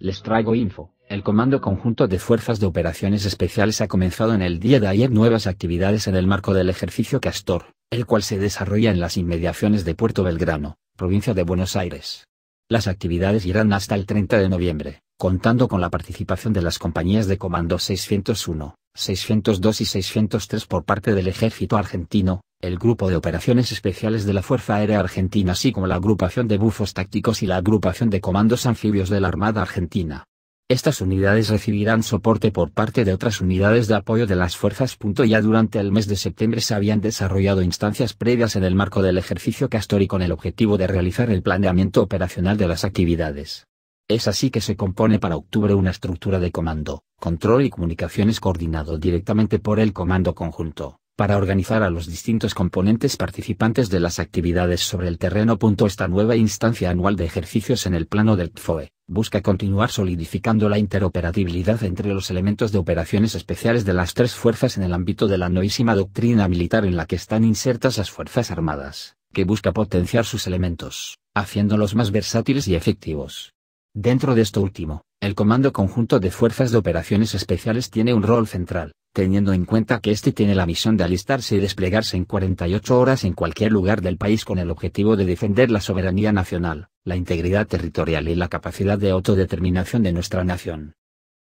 Les traigo info. El Comando Conjunto de Fuerzas de Operaciones Especiales ha comenzado en el día de ayer nuevas actividades en el marco del ejercicio Castor, el cual se desarrolla en las inmediaciones de Puerto Belgrano, provincia de Buenos Aires. Las actividades irán hasta el 30 de noviembre, contando con la participación de las compañías de Comando 601, 602 y 603 por parte del ejército argentino, el Grupo de Operaciones Especiales de la Fuerza Aérea Argentina así como la agrupación de bufos tácticos y la agrupación de comandos anfibios de la Armada Argentina. Estas unidades recibirán soporte por parte de otras unidades de apoyo de las fuerzas. Ya durante el mes de septiembre se habían desarrollado instancias previas en el marco del ejercicio Castori con el objetivo de realizar el planeamiento operacional de las actividades. Es así que se compone para octubre una estructura de comando, control y comunicaciones coordinado directamente por el comando conjunto, para organizar a los distintos componentes participantes de las actividades sobre el terreno. Esta nueva instancia anual de ejercicios en el plano del TFOE busca continuar solidificando la interoperabilidad entre los elementos de operaciones especiales de las tres fuerzas en el ámbito de la noísima doctrina militar en la que están insertas las Fuerzas Armadas, que busca potenciar sus elementos, haciéndolos más versátiles y efectivos Dentro de esto último, el Comando Conjunto de Fuerzas de Operaciones Especiales tiene un rol central, teniendo en cuenta que este tiene la misión de alistarse y desplegarse en 48 horas en cualquier lugar del país con el objetivo de defender la soberanía nacional, la integridad territorial y la capacidad de autodeterminación de nuestra nación.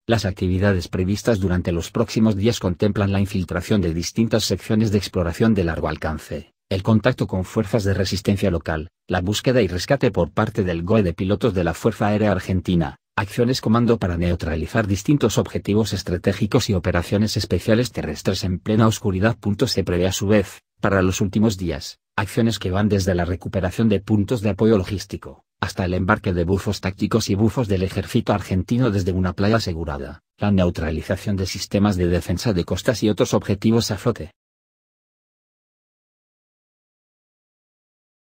Las actividades previstas durante los próximos días contemplan la infiltración de distintas secciones de exploración de largo alcance, el contacto con fuerzas de resistencia local, la búsqueda y rescate por parte del GOE de pilotos de la Fuerza Aérea Argentina, acciones comando para neutralizar distintos objetivos estratégicos y operaciones especiales terrestres en plena oscuridad. Se prevé a su vez, para los últimos días, acciones que van desde la recuperación de puntos de apoyo logístico, hasta el embarque de bufos tácticos y bufos del ejército argentino desde una playa asegurada, la neutralización de sistemas de defensa de costas y otros objetivos a flote,